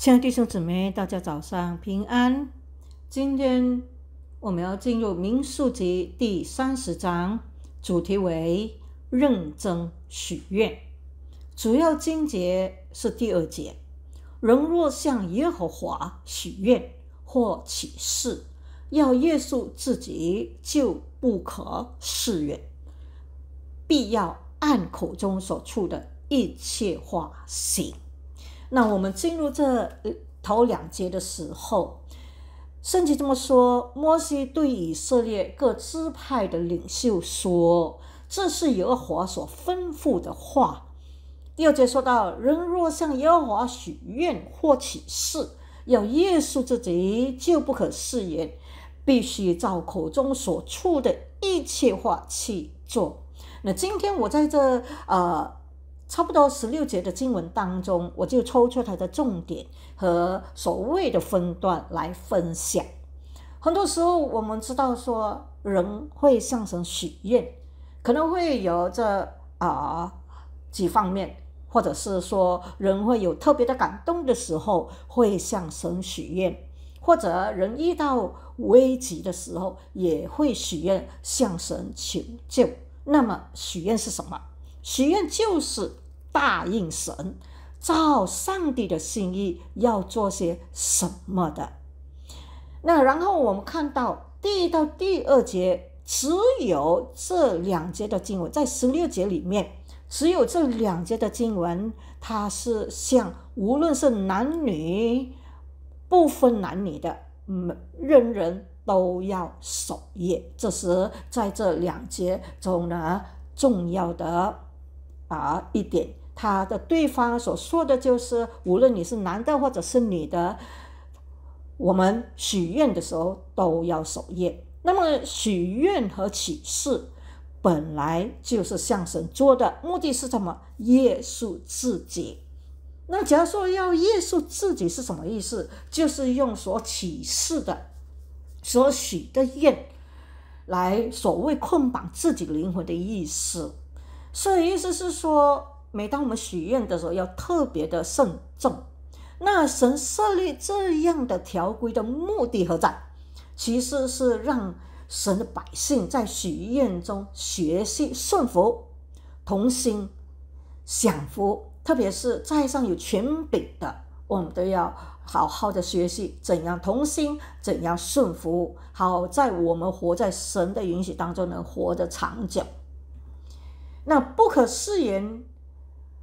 亲爱的弟兄姊妹，大家早上平安。今天我们要进入《民数集》第三十章，主题为认真许愿。主要经节是第二节：人若向耶和华许愿或起誓，要约束自己，就不可示愿，必要按口中所出的一切话行。那我们进入这头两节的时候，甚至这么说：，摩西对以色列各支派的领袖说，这是耶和华所吩咐的话。第二节说到，人若向耶和华许愿或起誓，要耶束自己，就不可誓言，必须照口中所出的一切话去做。那今天我在这呃。差不多十六节的经文当中，我就抽出它的重点和所谓的分段来分享。很多时候，我们知道说人会向神许愿，可能会有这啊几方面，或者是说人会有特别的感动的时候会向神许愿，或者人遇到危急的时候也会许愿向神求救。那么，许愿是什么？许愿就是答应神，照上帝的心意要做些什么的。那然后我们看到第一到第二节，只有这两节的经文，在十六节里面，只有这两节的经文，它是像无论是男女不分男女的，嗯，任人都要守夜。这是在这两节中呢重要的。啊，一点他的对方所说的就是，无论你是男的或者是女的，我们许愿的时候都要守夜。那么，许愿和启示本来就是向神做的，目的是什么？约束自己。那假如说要约束自己是什么意思？就是用所启示的、所许的愿来，所谓捆绑自己灵魂的意思。所以意思是说，每当我们许愿的时候，要特别的慎重。那神设立这样的条规的目的何在？其实是让神的百姓在许愿中学习顺服、同心、享福。特别是在上有权柄的，我们都要好好的学习怎样同心，怎样顺服。好在我们活在神的允许当中，能活得长久。那不可誓言，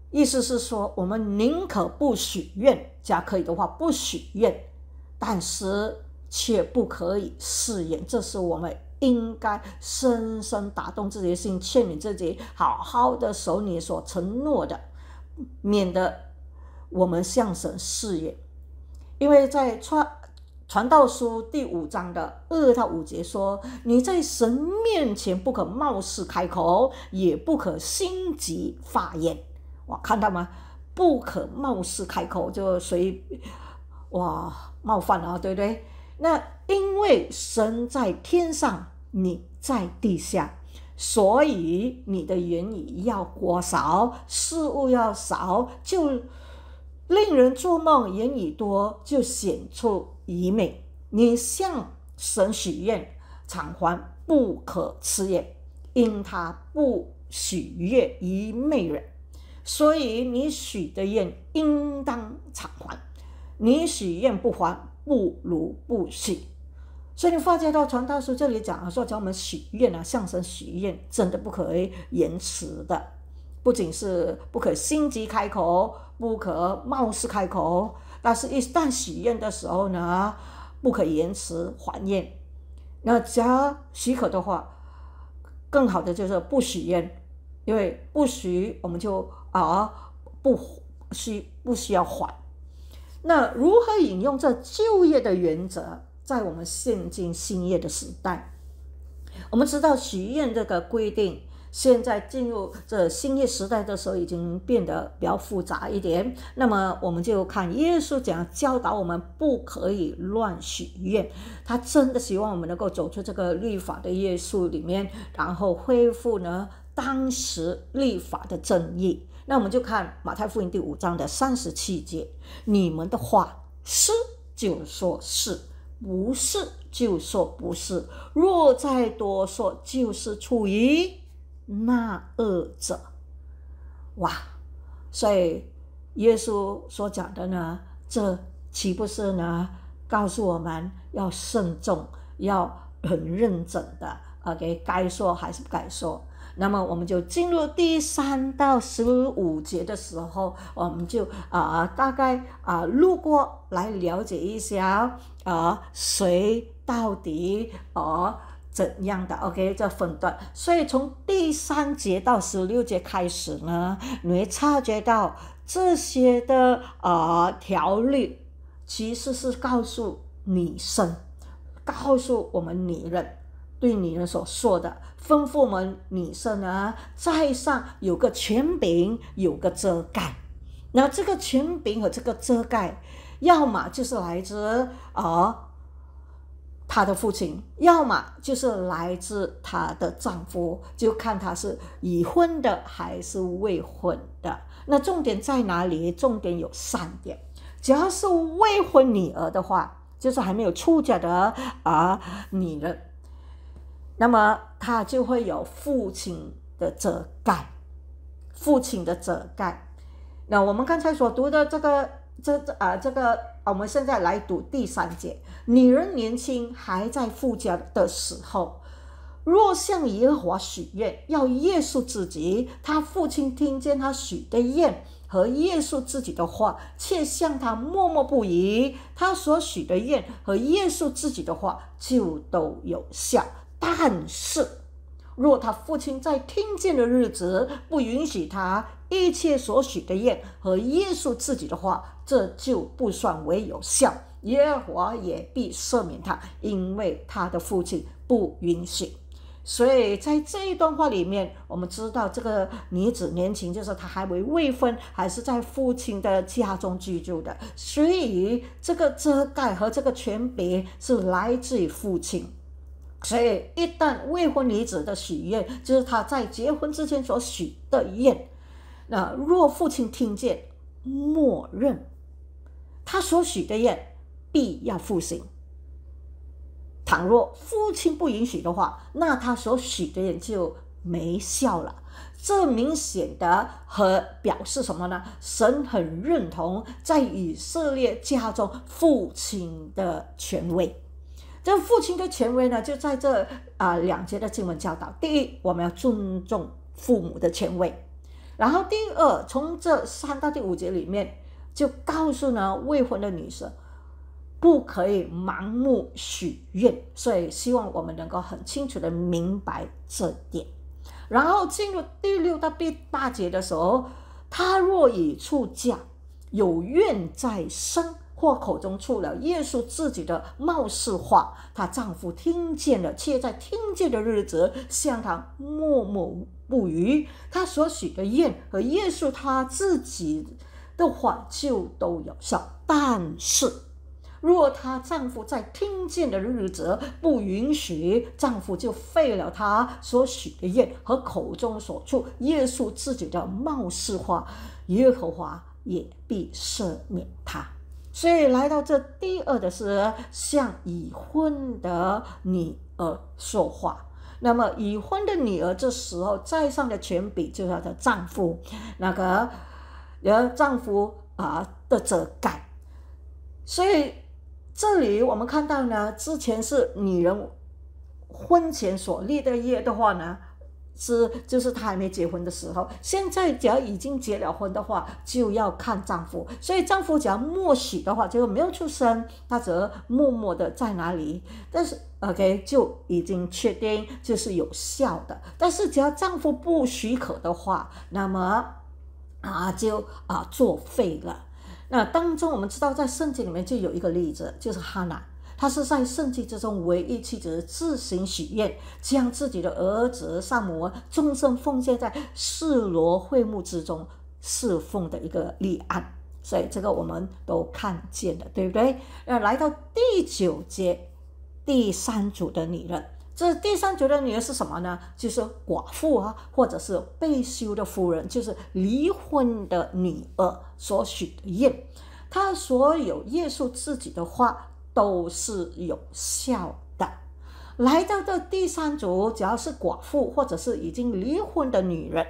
意思是说，我们宁可不许愿，假可以的话不许愿，但是却不可以誓言。这是我们应该深深打动自己的心，劝你自己好好的守你所承诺的，免得我们向神誓言。因为在创。传道书第五章的二到五节说：“你在神面前不可冒失开口，也不可心急发言。”哇，看到吗？不可冒失开口，就随哇冒犯了啊，对不对？那因为神在天上，你在地下，所以你的言语要过少，事物要少，就。令人做梦言语多，就显出愚昧。你向神许愿，偿还不可迟延，因他不许愿愚昧人。所以你许的愿应当偿还。你许愿不还，不如不许。所以你发觉到传道书这里讲啊，说叫我们许愿啊，向神许愿真的不可以延迟的。不仅是不可心急开口，不可冒失开口，但是一旦许愿的时候呢，不可延迟还愿。那加许可的话，更好的就是不许愿，因为不许我们就啊不需不需要还。那如何引用这就业的原则，在我们现今兴业的时代，我们知道许愿这个规定。现在进入这新业时代的时候，已经变得比较复杂一点。那么，我们就看耶稣样教导我们不可以乱许愿，他真的希望我们能够走出这个律法的约束里面，然后恢复呢当时律法的正义。那我们就看马太福音第五章的三十七节：“你们的话是就说是，不是就说不是，若再多说，就是处于。”那恶者，哇！所以耶稣所讲的呢，这岂不是呢？告诉我们要慎重，要很认真的 o k 该说还是不该说。那么我们就进入第三到十五节的时候，我们就啊，大概啊，路过来了解一下啊，谁到底啊。怎样的？OK，这分段。所以从第三节到十六节开始呢，你会察觉到这些的呃条例，其实是告诉女生，告诉我们女人对女人所说的吩咐我们，女生呢，在上有个裙柄，有个遮盖。那这个裙柄和这个遮盖，要么就是来自呃。她的父亲，要么就是来自她的丈夫，就看她是已婚的还是未婚的。那重点在哪里？重点有三点：，只要是未婚女儿的话，就是还没有出嫁的啊女人，那么她就会有父亲的遮盖，父亲的遮盖。那我们刚才所读的这个，这这啊，这个。啊，我们现在来读第三节。女人年轻还在富家的时候，若向耶和华许愿，要耶束自己，她父亲听见她许的愿和耶束自己的话，却向她默默不语，她所许的愿和耶束自己的话就都有效。但是，若她父亲在听见的日子不允许她。一切所许的愿和耶稣自己的话，这就不算为有效。耶和华也必赦免他，因为他的父亲不允许。所以在这一段话里面，我们知道这个女子年轻，就是她还未未婚，还是在父亲的家中居住的。所以这个遮盖和这个权柄是来自于父亲。所以一旦未婚女子的许愿，就是她在结婚之前所许的愿。那若父亲听见，默认他所许的愿，必要复行。倘若父亲不允许的话，那他所许的愿就没效了。这明显的和表示什么呢？神很认同在以色列家中父亲的权威。这父亲的权威呢，就在这啊两节的经文教导。第一，我们要尊重父母的权威。然后第二，从这三到第五节里面，就告诉呢未婚的女生，不可以盲目许愿，所以希望我们能够很清楚的明白这点。然后进入第六到第八节的时候，他若已出嫁，有愿在身。或口中出了耶稣自己的冒似话，她丈夫听见了，却在听见的日子向他默默不语。她所许的愿和耶稣她自己的话就都有效。但是，若她丈夫在听见的日子不允许，丈夫就废了她所许的愿和口中所出耶稣自己的冒似话，耶和华也必赦免她。所以来到这第二的是向已婚的女儿说话，那么已婚的女儿这时候在上的权柄就是她的丈夫，那个而丈夫啊的责感。所以这里我们看到呢，之前是女人婚前所立的约的话呢。是，就是她还没结婚的时候。现在只要已经结了婚的话，就要看丈夫。所以丈夫只要默许的话，就是没有出生，他则默默的在哪里。但是，OK，就已经确定就是有效的。但是只要丈夫不许可的话，那么啊，就啊作废了。那当中我们知道，在圣经里面就有一个例子，就是哈娜。他是在圣经之中，唯一妻子自行许愿，将自己的儿子萨摩终身奉献在释罗会幕之中侍奉的一个立案，所以这个我们都看见了，对不对？那来到第九节，第三组的女人，这第三组的女人是什么呢？就是寡妇啊，或者是被休的夫人，就是离婚的女儿所许的愿，她所有约束自己的话。都是有效的。来到这第三组，只要是寡妇或者是已经离婚的女人，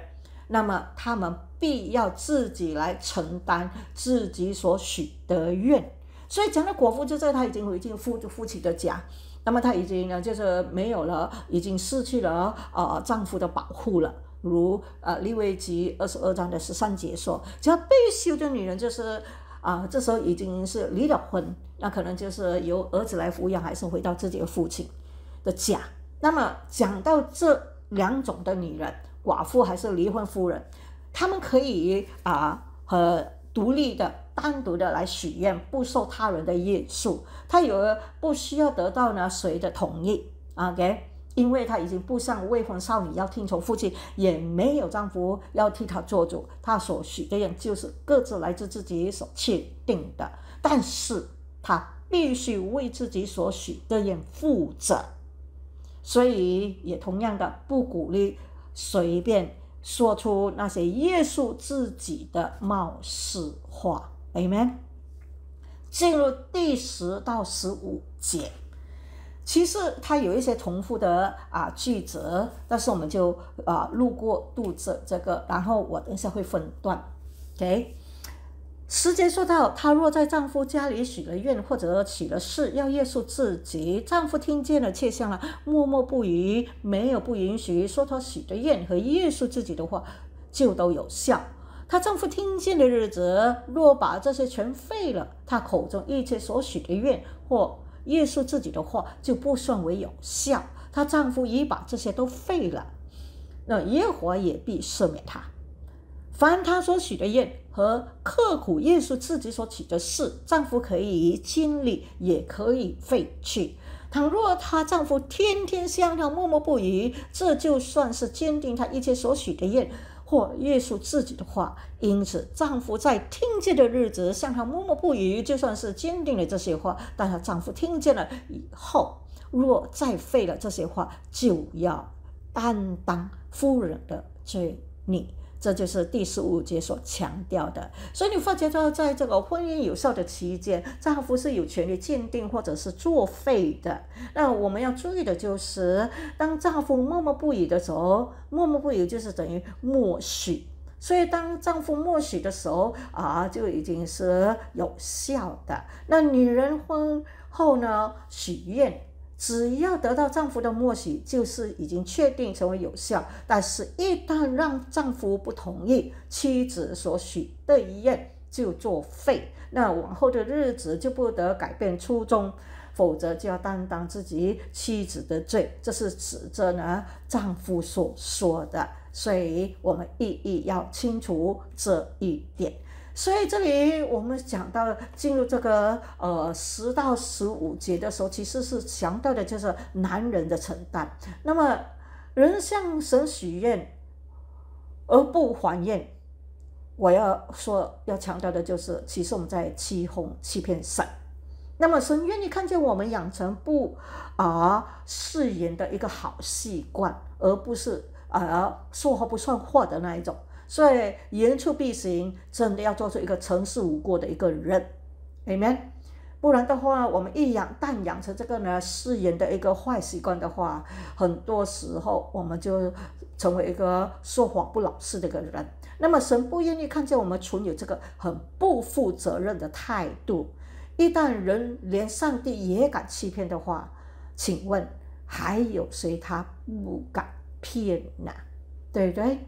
那么她们必要自己来承担自己所许的愿。所以讲到寡妇，就这她已经回进夫，就父亲的家，那么她已经呢，就是没有了，已经失去了呃丈夫的保护了。如呃利未记二十二章的十三节说，只要被休的女人就是。啊，这时候已经是离了婚，那可能就是由儿子来抚养，还是回到自己的父亲的家。那么讲到这两种的女人，寡妇还是离婚夫人，她们可以啊和独立的、单独的来许愿，不受他人的约束，她有不需要得到呢谁的同意啊？给。因为她已经不像未婚少女要听从父亲，也没有丈夫要替她做主，她所许的愿就是各自来自自己所确定的，但是她必须为自己所许的愿负责，所以也同样的不鼓励随便说出那些约束自己的冒失话。Amen。进入第十到十五节。其实它有一些重复的啊句子，但是我们就啊路过度着这个，然后我等一下会分段给。时间说到，她若在丈夫家里许了愿或者许了誓，要约束自己，丈夫听见了却向了，默默不语，没有不允许说她许的愿和约束自己的话，就都有效。她丈夫听见的日子，若把这些全废了，她口中一切所许的愿或。约束自己的话就不算为有效。她丈夫已把这些都废了，那耶和也必赦免她。凡她所许的愿和刻苦耶稣自己所取的事，丈夫可以经历，也可以废去。倘若她丈夫天天向她默默不语，这就算是坚定她一切所许的愿。或约束自己的话，因此丈夫在听见的日子，向她默默不语。就算是坚定了这些话，但她丈夫听见了以后，若再废了这些话，就要担当夫人的罪孽。这就是第十五节所强调的，所以你发觉到，在这个婚姻有效的期间，丈夫是有权利鉴定或者是作废的。那我们要注意的就是，当丈夫默默不语的时候，默默不语就是等于默许。所以当丈夫默许的时候啊，就已经是有效的。那女人婚后呢，许愿。只要得到丈夫的默许，就是已经确定成为有效。但是，一旦让丈夫不同意，妻子所许的遗愿就作废。那往后的日子就不得改变初衷，否则就要担当自己妻子的罪。这是指着呢丈夫所说的，所以我们意义要清楚这一点。所以这里我们讲到进入这个呃十到十五节的时候，其实是强调的就是男人的承担。那么人向神许愿而不还愿，我要说要强调的就是，其实我们在欺哄欺骗神。那么神愿意看见我们养成不啊誓言的一个好习惯，而不是啊说话不算话的那一种。所以言出必行，真的要做出一个诚实无过的一个人，Amen。不然的话，我们一养一旦养成这个呢誓言的一个坏习惯的话，很多时候我们就成为一个说谎不老实的一个人。那么神不愿意看见我们存有这个很不负责任的态度。一旦人连上帝也敢欺骗的话，请问还有谁他不敢骗呢？对不对？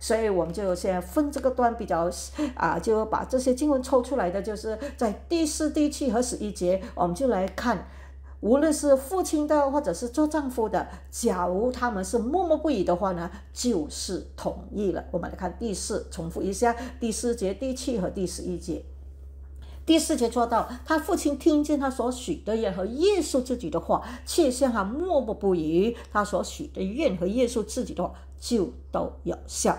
所以我们就先分这个段比较啊，就把这些经文抽出来的，就是在第四、第七和十一节，我们就来看，无论是父亲的或者是做丈夫的，假如他们是默默不语的话呢，就是同意了。我们来看第四，重复一下第四节、第七和第十一节。第四节说到，他父亲听见他所许的愿和约束自己的话，却向他默默不语，他所许的愿和约束自己的话就都有效。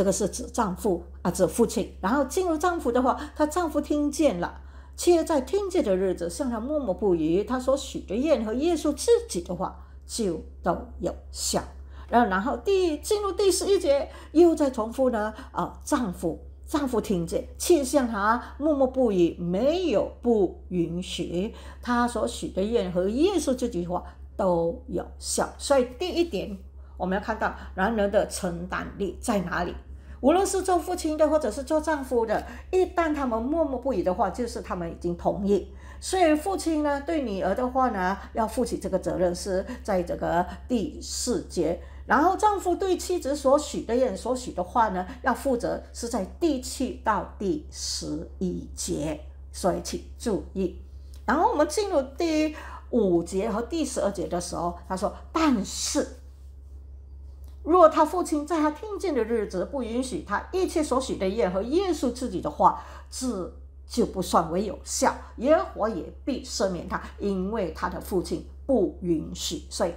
这个是指丈夫啊，指父亲。然后进入丈夫的话，她丈夫听见了，却在听见的日子向他默默不语。他所许的愿和耶稣自己的话就都有效。然后，然后第进入第十一节又在重复呢，啊，丈夫丈夫听见，却向他默默不语，没有不允许他所许的愿和耶稣这句话都有效。所以第一点我们要看到男人的承担力在哪里。无论是做父亲的，或者是做丈夫的，一旦他们默默不语的话，就是他们已经同意。所以，父亲呢，对女儿的话呢，要负起这个责任，是在这个第四节。然后，丈夫对妻子所许的愿、所许的话呢，要负责，是在第七到第十一节。所以，请注意。然后，我们进入第五节和第十二节的时候，他说：“但是。”若他父亲在他听见的日子不允许他一切所许的愿和耶稣自己的话，这就不算为有效，耶和也必赦免他，因为他的父亲不允许。所以，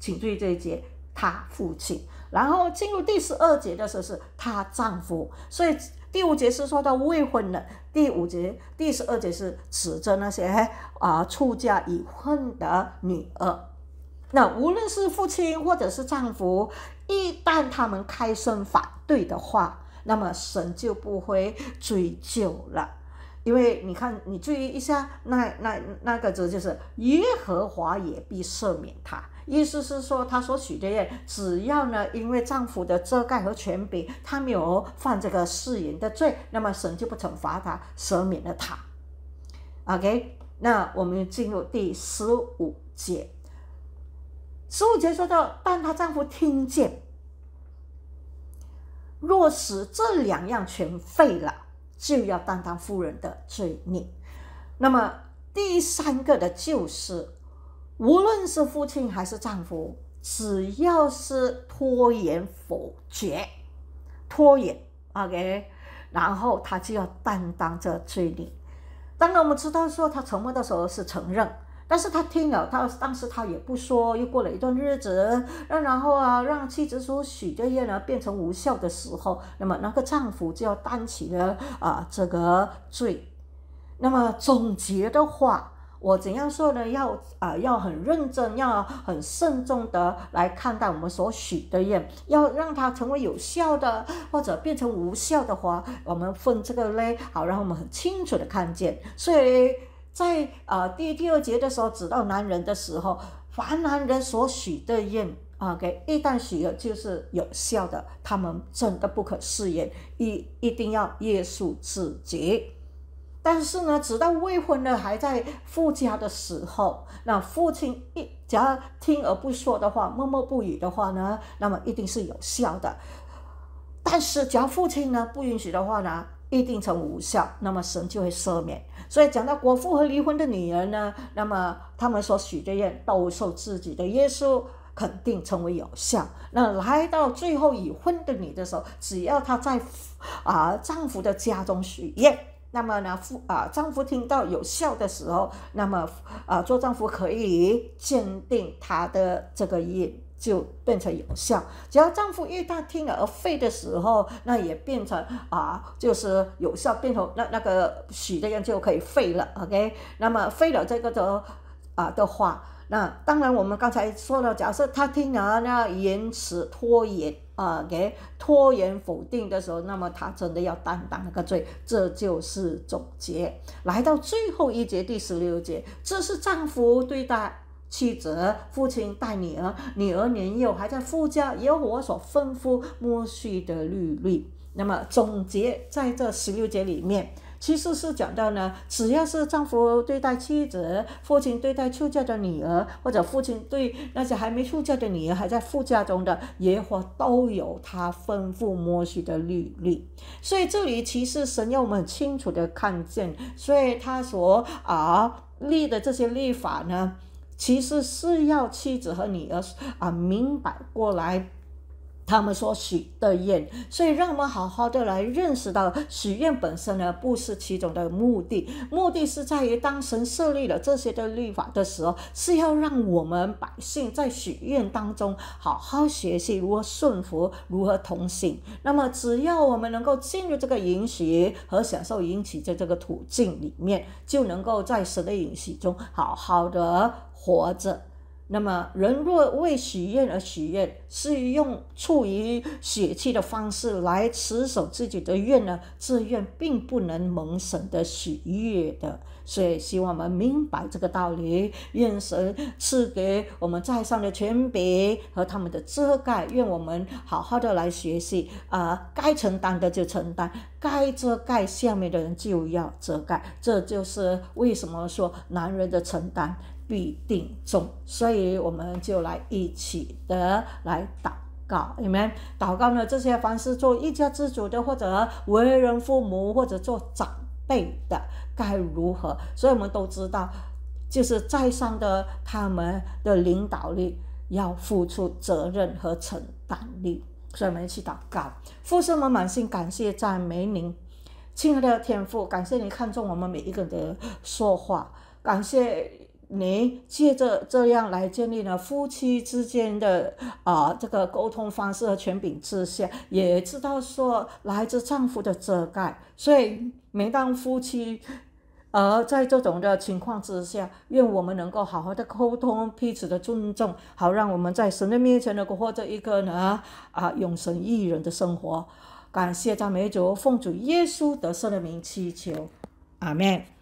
请注意这一节，他父亲。然后进入第十二节的时候是她丈夫。所以第五节是说到未婚的，第五节、第十二节是指着那些啊出嫁已婚的女儿。那无论是父亲或者是丈夫。一旦他们开声反对的话，那么神就不会追究了，因为你看，你注意一下，那那那个字就是“耶和华也必赦免他”，意思是说，他所许的愿，只要呢，因为丈夫的遮盖和权柄，他没有犯这个誓言的罪，那么神就不惩罚他，赦免了他。OK，那我们进入第十五节。十五节说到，但她丈夫听见，若使这两样全废了，就要担当夫人的罪孽。那么第三个的就是，无论是父亲还是丈夫，只要是拖延、否决、拖延，OK，然后他就要担当这罪孽。当然，我们知道说，他沉默的时候是承认。但是他听了，他当时他也不说。又过了一段日子，那然后啊，让妻子说许的愿呢变成无效的时候，那么那个丈夫就要担起了啊这个罪。那么总结的话，我怎样说呢？要啊要很认真，要很慎重的来看待我们所许的愿，要让它成为有效的，或者变成无效的话，我们分这个类，好让我们很清楚的看见。所以。在啊第第二节的时候，指到男人的时候，凡男人所许的愿啊，给一旦许了就是有效的，他们真的不可誓言，一一定要约束自己。但是呢，直到未婚的还在夫家的时候，那父亲一只要听而不说的话，默默不语的话呢，那么一定是有效的。但是只要父亲呢不允许的话呢，一定成无效，那么神就会赦免。所以讲到国父和离婚的女人呢，那么他们所许的愿，都受自己的约束，肯定成为有效。那来到最后已婚的女的时候，只要她在啊丈夫的家中许愿，那么呢夫啊丈夫听到有效的时候，那么啊做丈夫可以鉴定他的这个愿。就变成有效，只要丈夫一旦听了而废的时候，那也变成啊，就是有效变成那那个许的人就可以废了，OK？那么废了这个的啊的话，那当然我们刚才说了，假设他听了那延迟拖延啊，OK？拖延否定的时候，那么他真的要担当那个罪。这就是总结，来到最后一节第十六节，这是丈夫对待。妻子、父亲带女儿，女儿年幼还在夫家，有我所吩咐摩西的律例。那么总结在这十六节里面，其实是讲到呢，只要是丈夫对待妻子，父亲对待出嫁的女儿，或者父亲对那些还没出嫁的女儿还在夫家中的，野火，都有他吩咐摩西的律例。所以这里其实神要我们清楚的看见，所以他所啊立的这些立法呢。其实是要妻子和女儿啊明白过来，他们所许的愿，所以让我们好好的来认识到许愿本身呢不是其中的目的，目的是在于当神设立了这些的律法的时候，是要让我们百姓在许愿当中好好学习如何顺服，如何同行。那么只要我们能够进入这个允许和享受允许的这个途径里面，就能够在神的允许中好好的。活着，那么人若为许愿而许愿，是用处于血气的方式来持守自己的愿呢？自愿并不能蒙神的喜悦的，所以希望我们明白这个道理。愿神赐给我们在上的权柄和他们的遮盖，愿我们好好的来学习啊，该承担的就承担，该遮盖下面的人就要遮盖。这就是为什么说男人的承担。必定中，所以我们就来一起的来祷告，你们祷告呢？这些方式做一家之主的，或者为人父母，或者做长辈的，该如何？所以，我们都知道，就是在上的他们的领导力要付出责任和承担力，所以我们一起祷告。父神，我们满心感谢，在美您，亲爱的天父，感谢你看中我们每一个人的说话，感谢。你借着这样来建立了夫妻之间的啊，这个沟通方式和权柄之下，也知道说来自丈夫的遮盖。所以，每当夫妻而在这种的情况之下，愿我们能够好好的沟通，彼此的尊重，好让我们在神的面前能够获得一个呢啊永生一人的生活。感谢赞美主，奉主耶稣得胜的名祈求，阿门。